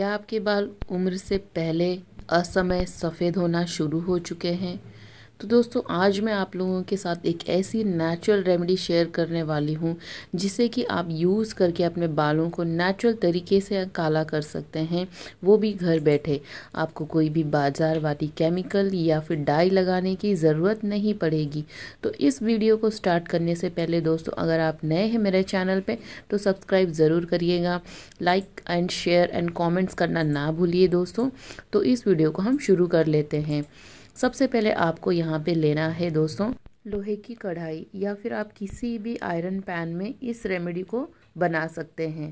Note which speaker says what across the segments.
Speaker 1: क्या आपके बाल उम्र से पहले असमय सफ़ेद होना शुरू हो चुके हैं तो दोस्तों आज मैं आप लोगों के साथ एक ऐसी नेचुरल रेमेडी शेयर करने वाली हूँ जिसे कि आप यूज़ करके अपने बालों को नेचुरल तरीके से काला कर सकते हैं वो भी घर बैठे आपको कोई भी बाजार वाली केमिकल या फिर डाई लगाने की ज़रूरत नहीं पड़ेगी तो इस वीडियो को स्टार्ट करने से पहले दोस्तों अगर आप नए हैं मेरे चैनल पर तो सब्सक्राइब ज़रूर करिएगा like and share and comments करना ना भूलिए दोस्तों तो इस वीडियो को हम शुरू कर लेते हैं सबसे पहले आपको यहाँ पे लेना है दोस्तों लोहे की कढ़ाई या फिर आप किसी भी आयरन पैन में इस रेमेडी को बना सकते हैं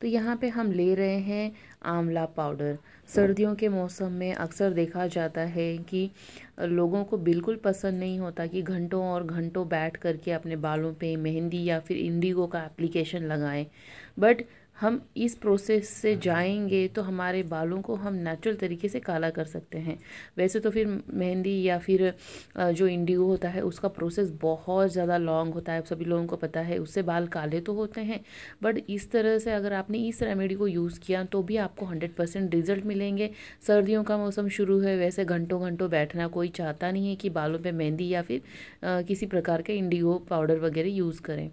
Speaker 1: तो यहाँ पे हम ले रहे हैं आंवला पाउडर सर्दियों के मौसम में अक्सर देखा जाता है कि लोगों को बिल्कुल पसंद नहीं होता कि घंटों और घंटों बैठ करके अपने बालों पे मेहंदी या फिर इंडिगो का एप्लीकेशन लगाएं बट हम इस प्रोसेस से हाँ जाएंगे तो हमारे बालों को हम नेचुरल तरीके से काला कर सकते हैं वैसे तो फिर मेहंदी या फिर जो इंडिगो होता है उसका प्रोसेस बहुत ज़्यादा लॉन्ग होता है सभी लोगों को पता है उससे बाल काले तो होते हैं बट इस तरह से अगर आपने इस रेमेडी को यूज़ किया तो भी आपको हंड्रेड परसेंट रिजल्ट मिलेंगे सर्दियों का मौसम शुरू है वैसे घंटों घंटों बैठना कोई चाहता नहीं है कि बालों पर मेहंदी या फिर किसी प्रकार के इंडिगो पाउडर वगैरह यूज़ करें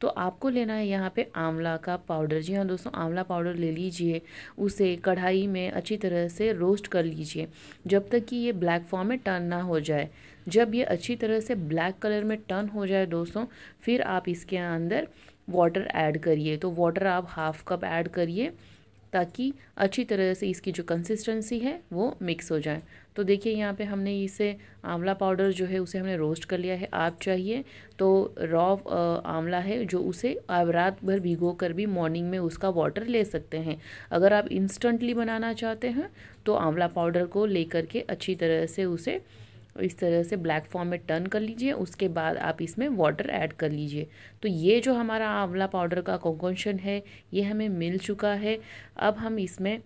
Speaker 1: तो आपको लेना है यहाँ पे आंवला का पाउडर जी हाँ दोस्तों आंवला पाउडर ले लीजिए उसे कढ़ाई में अच्छी तरह से रोस्ट कर लीजिए जब तक कि ये ब्लैक फॉर्म में टर्न ना हो जाए जब ये अच्छी तरह से ब्लैक कलर में टर्न हो जाए दोस्तों फिर आप इसके अंदर वाटर ऐड करिए तो वाटर आप हाफ कप ऐड करिए ताकि अच्छी तरह से इसकी जो कंसिस्टेंसी है वो मिक्स हो जाए तो देखिए यहाँ पे हमने इसे आंवला पाउडर जो है उसे हमने रोस्ट कर लिया है आप चाहिए तो रॉ आंवला है जो उसे आप रात भर भिगो कर भी मॉर्निंग में उसका वाटर ले सकते हैं अगर आप इंस्टेंटली बनाना चाहते हैं तो आंवला पाउडर को ले करके अच्छी तरह से उसे और तो इस तरह से ब्लैक फॉर्म में टर्न कर लीजिए उसके बाद आप इसमें वाटर ऐड कर लीजिए तो ये जो हमारा आंवला पाउडर का कंकॉन्शन है ये हमें मिल चुका है अब हम इसमें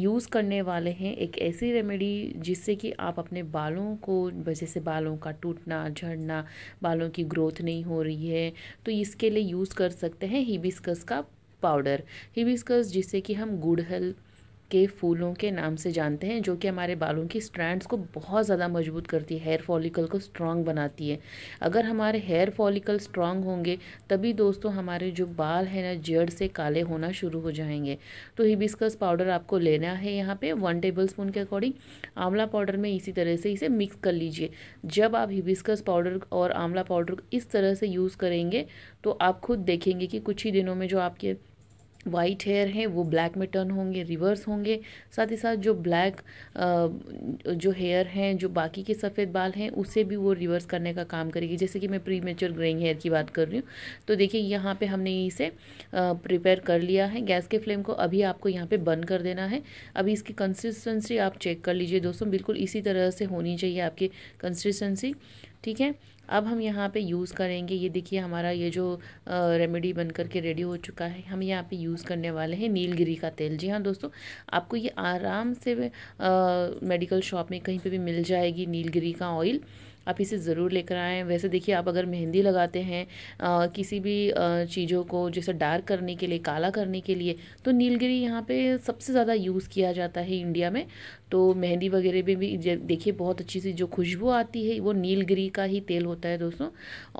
Speaker 1: यूज़ करने वाले हैं एक ऐसी रेमेडी जिससे कि आप अपने बालों को वजह से बालों का टूटना झड़ना बालों की ग्रोथ नहीं हो रही है तो इसके लिए यूज़ कर सकते हैं हिबिस्कस का पाउडर हिबिस्कस जिससे कि हम गुड़हल के फूलों के नाम से जानते हैं जो कि हमारे बालों की स्ट्रैंड्स को बहुत ज़्यादा मजबूत करती है हेयर फॉलिकल को स्ट्रांग बनाती है अगर हमारे हेयर फॉलिकल स्ट्रांग होंगे तभी दोस्तों हमारे जो बाल हैं ना जड़ से काले होना शुरू हो जाएंगे तो हिबिस्कस पाउडर आपको लेना है यहाँ पर वन टेबल स्पून के अकॉर्डिंग आंवला पाउडर में इसी तरह से इसे मिक्स कर लीजिए जब आप हिबिस्कस पाउडर और आंवला पाउडर इस तरह से यूज़ करेंगे तो आप खुद देखेंगे कि कुछ ही दिनों में जो आपके वाइट हेयर हैं वो ब्लैक में टर्न होंगे रिवर्स होंगे साथ ही साथ जो ब्लैक जो हेयर हैं जो बाकी के सफ़ेद बाल हैं उसे भी वो रिवर्स करने का काम करेगी जैसे कि मैं प्री मेच्योर ग्रेइंग हेयर की बात कर रही हूँ तो देखिए यहाँ पे हमने इसे प्रिपेयर कर लिया है गैस के फ्लेम को अभी आपको यहाँ पर बंद कर देना है अभी इसकी कंसिस्टेंसी आप चेक कर लीजिए दोस्तों बिल्कुल इसी तरह से होनी चाहिए आपकी कंसिस्टेंसी ठीक है अब हम यहाँ पे यूज़ करेंगे ये देखिए हमारा ये जो रेमेडी बन करके रेडी हो चुका है हम यहाँ पे यूज़ करने वाले हैं नीलगिरी का तेल जी हाँ दोस्तों आपको ये आराम से आ, मेडिकल शॉप में कहीं पे भी मिल जाएगी नीलगिरी का ऑयल आप इसे ज़रूर लेकर आएँ वैसे देखिए आप अगर मेहंदी लगाते हैं आ, किसी भी चीज़ों को जैसे डार्क करने के लिए काला करने के लिए तो नीलगिरी यहाँ पे सबसे ज़्यादा यूज़ किया जाता है इंडिया में तो मेहंदी वगैरह में भी देखिए बहुत अच्छी सी जो खुशबू आती है वो नीलगिरी का ही तेल होता है दोस्तों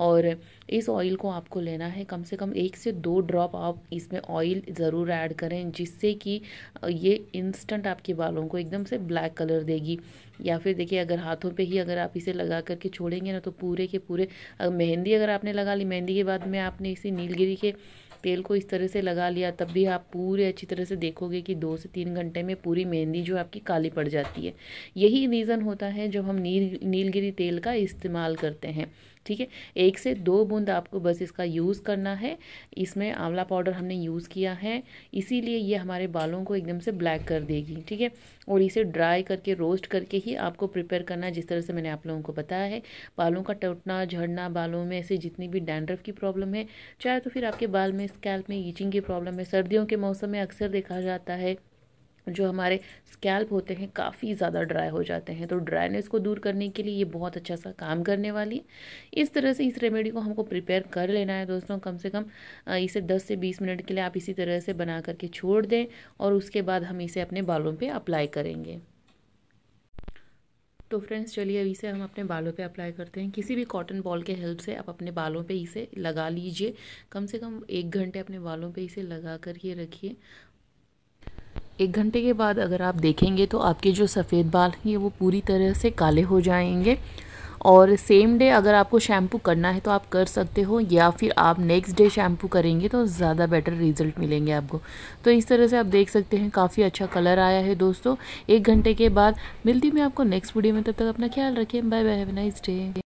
Speaker 1: और इस ऑयल को आपको लेना है कम से कम एक से दो ड्रॉप आप इसमें ऑयल ज़रूर ऐड करें जिससे कि ये इंस्टेंट आपके बालों को एकदम से ब्लैक कलर देगी या फिर देखिए अगर हाथों पे ही अगर आप इसे लगा करके छोड़ेंगे ना तो पूरे के पूरे मेहंदी अगर आपने लगा ली मेहंदी के बाद में आपने इसी नीलगिरी के तेल को इस तरह से लगा लिया तब भी आप पूरे अच्छी तरह से देखोगे कि दो से तीन घंटे में पूरी मेहंदी जो आपकी काली पड़ जाती है यही रीज़न होता है जब हम नील नीलगिरी तेल का इस्तेमाल करते हैं ठीक है एक से दो बूंद आपको बस इसका यूज़ करना है इसमें आंवला पाउडर हमने यूज़ किया है इसीलिए ये हमारे बालों को एकदम से ब्लैक कर देगी ठीक है और इसे ड्राई करके रोस्ट करके ही आपको प्रिपेयर करना है जिस तरह से मैंने आप लोगों को बताया है बालों का टूटना झड़ना बालों में ऐसे जितनी भी डैंड्रफ की प्रॉब्लम है चाहे तो फिर आपके बाल में स्कैल्प में ईचिंग की प्रॉब्लम है सर्दियों के मौसम में अक्सर देखा जाता है जो हमारे स्कैल्प होते हैं काफ़ी ज़्यादा ड्राई हो जाते हैं तो ड्राइनेस को दूर करने के लिए ये बहुत अच्छा सा काम करने वाली है इस तरह से इस रेमेडी को हमको प्रिपेयर कर लेना है दोस्तों कम से कम इसे 10 से 20 मिनट के लिए आप इसी तरह से बना करके छोड़ दें और उसके बाद हम इसे अपने बालों पर अप्लाई करेंगे तो फ्रेंड्स चलिए अभी इसे हम अपने बालों पे अप्लाई करते हैं किसी भी कॉटन बॉल के हेल्प से आप अपने बालों पे इसे लगा लीजिए कम से कम एक घंटे अपने बालों पे इसे लगा कर ये रखिए एक घंटे के बाद अगर आप देखेंगे तो आपके जो सफ़ेद बाल हैं वो पूरी तरह से काले हो जाएंगे और सेम डे अगर आपको शैम्पू करना है तो आप कर सकते हो या फिर आप नेक्स्ट डे शैम्पू करेंगे तो ज़्यादा बेटर रिजल्ट मिलेंगे आपको तो इस तरह से आप देख सकते हैं काफ़ी अच्छा कलर आया है दोस्तों एक घंटे के बाद मिलती मैं आपको नेक्स्ट वीडियो में तब तक अपना ख्याल रखें bye bye have nice day